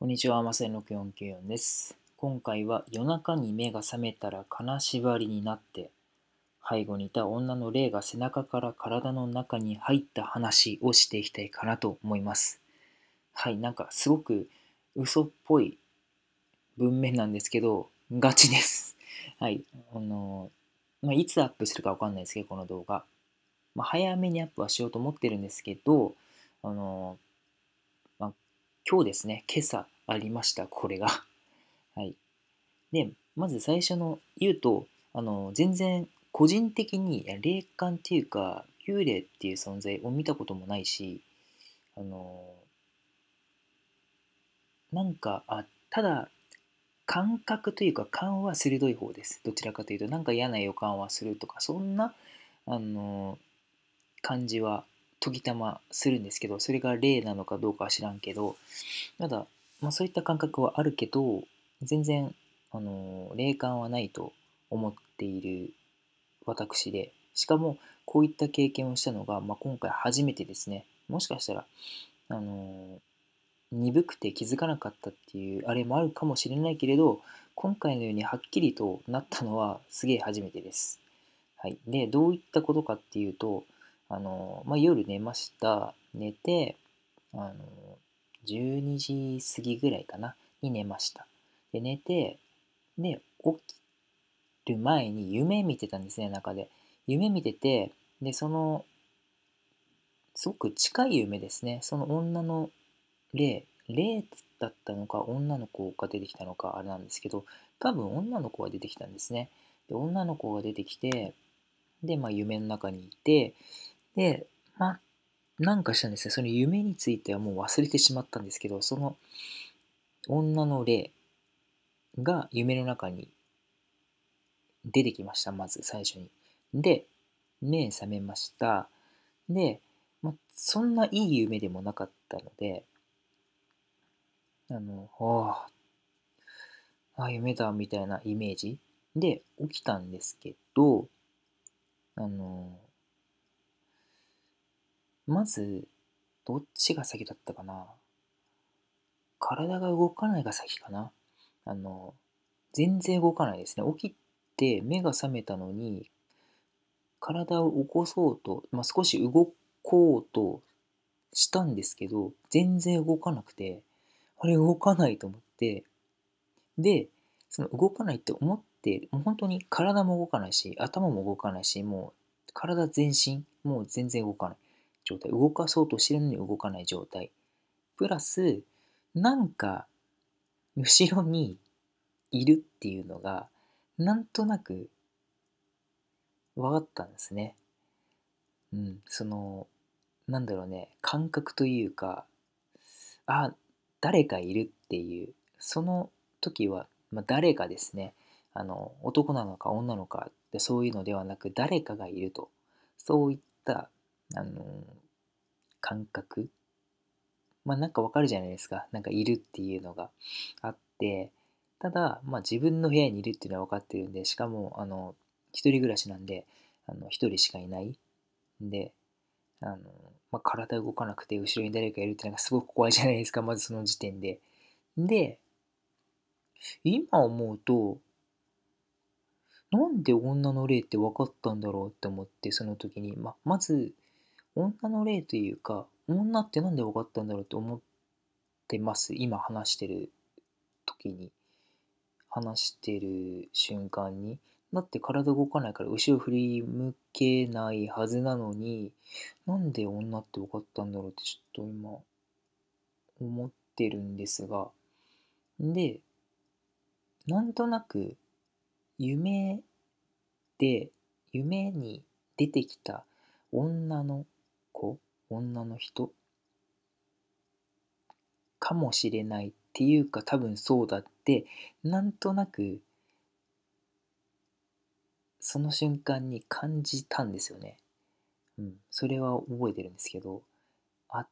こんにちは、まさに6494です。今回は夜中に目が覚めたら金縛りになって、背後にいた女の霊が背中から体の中に入った話をしていきたいかなと思います。はい、なんかすごく嘘っぽい文面なんですけど、ガチです。はい、あの、まあ、いつアップするかわかんないですけど、この動画。まあ、早めにアップはしようと思ってるんですけど、あの、今日ですね、今朝ありました、これが。はい。で、まず最初の言うと、あの、全然個人的に霊感っていうか、幽霊っていう存在を見たこともないし、あの、なんか、あ、ただ、感覚というか勘は鋭い方です。どちらかというと、なんか嫌な予感はするとか、そんな、あの、感じは研ぎ玉するんですけど、それが例なのかどうかは知らんけど、ただ、まあ、そういった感覚はあるけど、全然、あの、霊感はないと思っている私で、しかも、こういった経験をしたのが、まあ、今回初めてですね。もしかしたら、あの、鈍くて気づかなかったっていうあれもあるかもしれないけれど、今回のようにはっきりとなったのはすげえ初めてです。はい。で、どういったことかっていうと、あの、まあ、夜寝ました。寝て、あの、12時過ぎぐらいかな、に寝ました。で、寝て、で、起きる前に夢見てたんですね、中で。夢見てて、で、その、すごく近い夢ですね。その女の霊、霊だったのか、女の子が出てきたのか、あれなんですけど、多分女の子が出てきたんですね。で、女の子が出てきて、で、まあ、夢の中にいて、で、まあ、なんかしたんですね。その夢についてはもう忘れてしまったんですけど、その女の霊が夢の中に出てきました、まず最初に。で、目覚めました。で、まあ、そんないい夢でもなかったので、あの、ああ、あ夢だ、みたいなイメージで起きたんですけど、あの、まず、どっちが先だったかな体が動かないが先かなあの、全然動かないですね。起きて目が覚めたのに、体を起こそうと、まあ、少し動こうとしたんですけど、全然動かなくて、あれ動かないと思って、で、その動かないって思って、もう本当に体も動かないし、頭も動かないし、もう体全身、もう全然動かない。状態動かそうとしてるのに動かない状態プラスなんか後ろにいるっていうのがなんとなく分かったんですね。うん、そのなんだろうね感覚というかあ誰かいるっていうその時は、まあ、誰かですねあの男なのか女のかでそういうのではなく誰かがいるとそういったあの、感覚まあなんかわかるじゃないですか。なんかいるっていうのがあって、ただ、まあ自分の部屋にいるっていうのは分かってるんで、しかも、あの、一人暮らしなんで、あの、一人しかいない。んで、あの、まあ、体動かなくて後ろに誰かいるってなんかすごく怖いじゃないですか、まずその時点で。で、今思うと、なんで女の霊って分かったんだろうって思って、その時に、まあ、まず、女の霊というか、女ってなんで分かったんだろうと思ってます。今話してる時に。話してる瞬間に。だって体動かないから後ろ振り向けないはずなのに、なんで女って分かったんだろうってちょっと今思ってるんですが。で、なんとなく夢で、夢に出てきた女の子女の人かもしれないっていうか多分そうだってなんとなくその瞬間に感じたんですよね。うん、それは覚えてるんですけどあ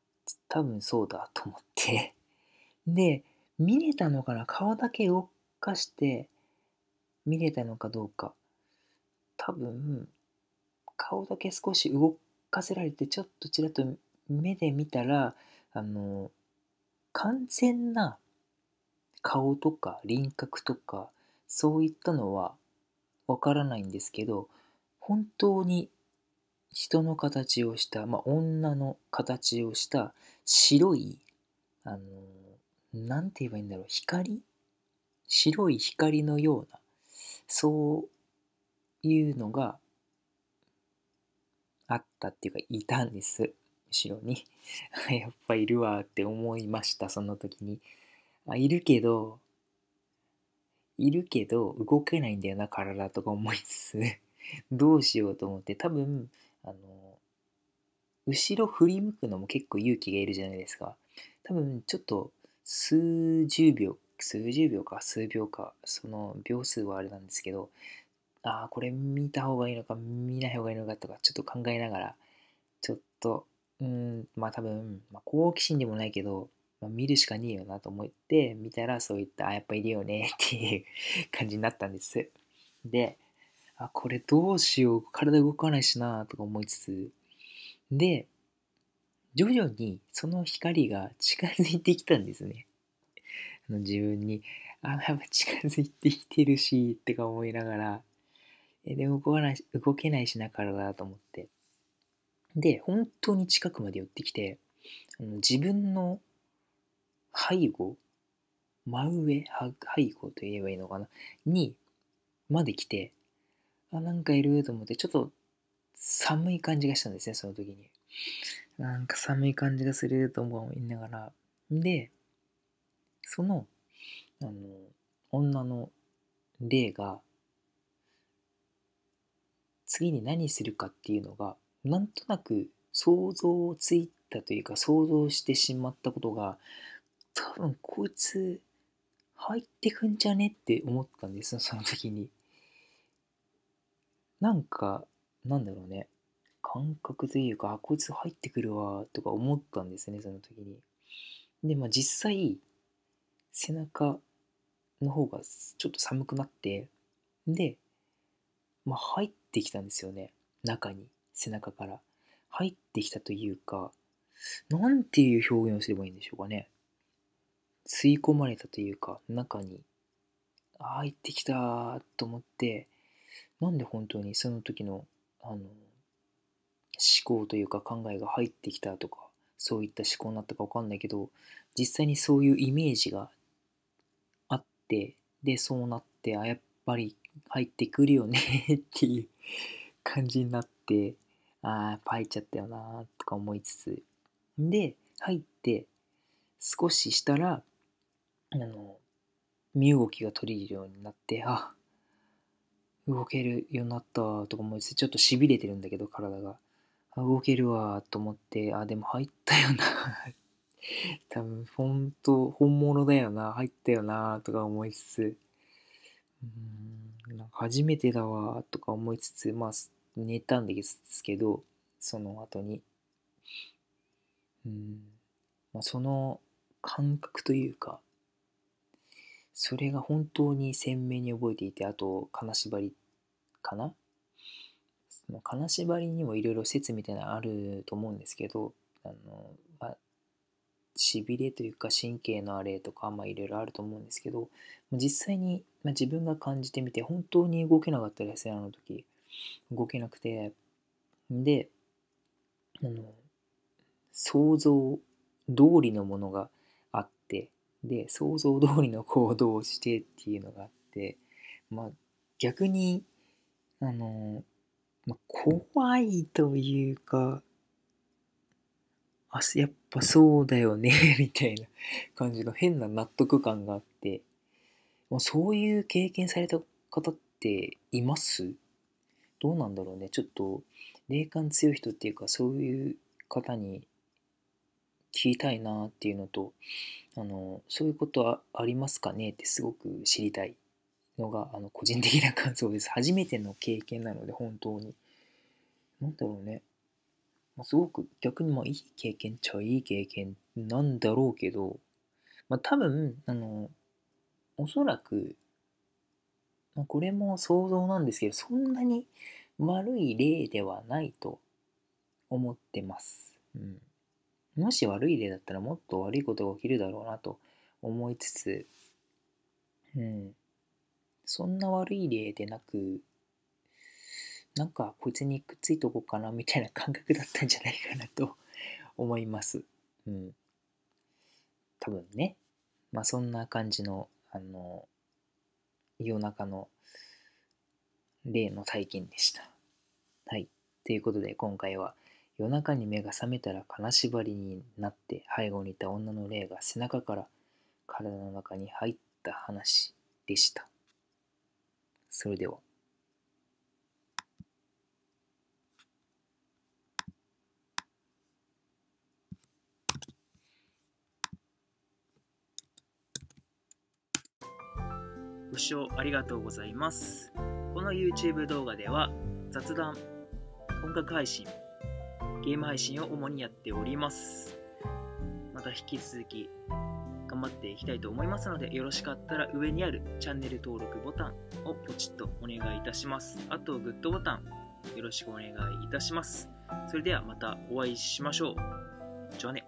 多分そうだと思って で見れたのかな顔だけ動かして見れたのかどうか多分顔だけ少し動かせられてちょっとちらっと目で見たらあの完全な顔とか輪郭とかそういったのはわからないんですけど本当に人の形をした、まあ、女の形をした白いあの何て言えばいいんだろう光白い光のようなそういうのがあったっていうか、いたんです。後ろに。やっぱいるわって思いました、その時に。あ、いるけど、いるけど、動けないんだよな、体とか思いつつ。どうしようと思って、多分、あの、後ろ振り向くのも結構勇気がいるじゃないですか。多分、ちょっと、数十秒、数十秒か、数秒か、その秒数はあれなんですけど、ああ、これ見た方がいいのか、見ない方がいいのかとか、ちょっと考えながら、ちょっと、うん、まあ多分、まあ、好奇心でもないけど、まあ、見るしかねえよなと思って、見たらそういった、あ、やっぱいるよね っていう感じになったんです。で、あ、これどうしよう、体動かないしなとか思いつつ、で、徐々にその光が近づいてきたんですね。あの自分に、あ、やっぱ近づいてきてるし、ってか思いながら、で、動かない、動けないしな体だと思って。で、本当に近くまで寄ってきて、自分の背後、真上、背後と言えばいいのかな、に、まで来て、あ、なんかいると思って、ちょっと寒い感じがしたんですね、その時に。なんか寒い感じがすると思いながら。で、その、あの、女の霊が次に何するかっていうのがなんとなく想像をついたというか想像してしまったことが多分こいつ入ってくんじゃねって思ったんですその時に。なんか、なんだろうね。感覚というか、あ、こいつ入ってくるわ、とか思ったんですね、その時に。で、まあ実際、背中の方がちょっと寒くなって、で、まあ、入ってきたんですよね。中に、背中から。入ってきたというか、なんていう表現をすればいいんでしょうかね。吸い込まれたというか、中に、入ってきたと思って、なんで本当にその時の、あの、思考というか考えが入ってきたとか、そういった思考になったかわかんないけど、実際にそういうイメージがあって、で、そうなって、あ、やっぱり入ってくるよね っていう感じになって、ああ、やっぱ入っちゃったよなとか思いつつ。で、入って、少ししたら、あの、身動きが取れるようになって、あ動けるようになったとか思いつつ、ちょっとしびれてるんだけど、体が。動けるわと思って、あ、でも入ったよな 多分本当本物だよな入ったよなとか思いつつうんなんか初めてだわとか思いつつ、まあ、寝たんですけど、その後に。うん、まあ、その感覚というか、それが本当に鮮明に覚えていて、あと、金縛りかな金縛りにもいろいろ説みたいなのあると思うんですけど、あのしびれというか神経のあれとか、まあ、いろいろあると思うんですけど実際に、まあ、自分が感じてみて本当に動けなかったですねあの時動けなくてであの想像通りのものがあってで想像通りの行動をしてっていうのがあってまあ逆にあの、まあ、怖いというかあ、やっぱそうだよね みたいな感じの変な納得感があって、まあ、そういう経験された方っていますどうなんだろうね。ちょっと、霊感強い人っていうか、そういう方に聞きたいなっていうのと、あの、そういうことはありますかねってすごく知りたいのが、あの、個人的な感想です。初めての経験なので、本当に。なんだろうね。すごく逆にもいい経験ちゃいい経験なんだろうけど、まあ、多分、あの、おそらく、まあ、これも想像なんですけど、そんなに悪い例ではないと思ってます。うん、もし悪い例だったらもっと悪いことが起きるだろうなと思いつつ、うん、そんな悪い例でなく、なんかこいつにくっついとこうかなみたいな感覚だったんじゃないかなと 思います。うん。多分ね。まあそんな感じの、あの、夜中の例の体験でした。はい。ということで今回は夜中に目が覚めたら金縛りになって背後にいた女の霊が背中から体の中に入った話でした。それでは。ご視聴ありがとうございます。この YouTube 動画では雑談、音楽配信、ゲーム配信を主にやっております。また引き続き頑張っていきたいと思いますので、よろしかったら上にあるチャンネル登録ボタンをポチッとお願いいたします。あと、グッドボタンよろしくお願いいたします。それではまたお会いしましょう。じゃあね。